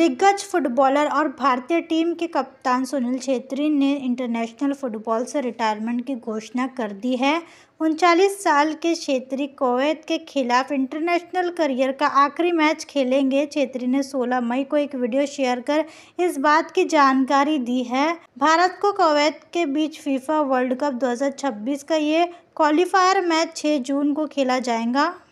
दिग्गज फुटबॉलर और भारतीय टीम के कप्तान सुनील छेत्री ने इंटरनेशनल फुटबॉल से रिटायरमेंट की घोषणा कर दी है उनचालीस साल के छेत्री कोवैत के खिलाफ इंटरनेशनल करियर का आखिरी मैच खेलेंगे छेत्री ने 16 मई को एक वीडियो शेयर कर इस बात की जानकारी दी है भारत को कोवैत के बीच फीफा वर्ल्ड कप 2026 का ये क्वालिफायर मैच 6 जून को खेला जाएगा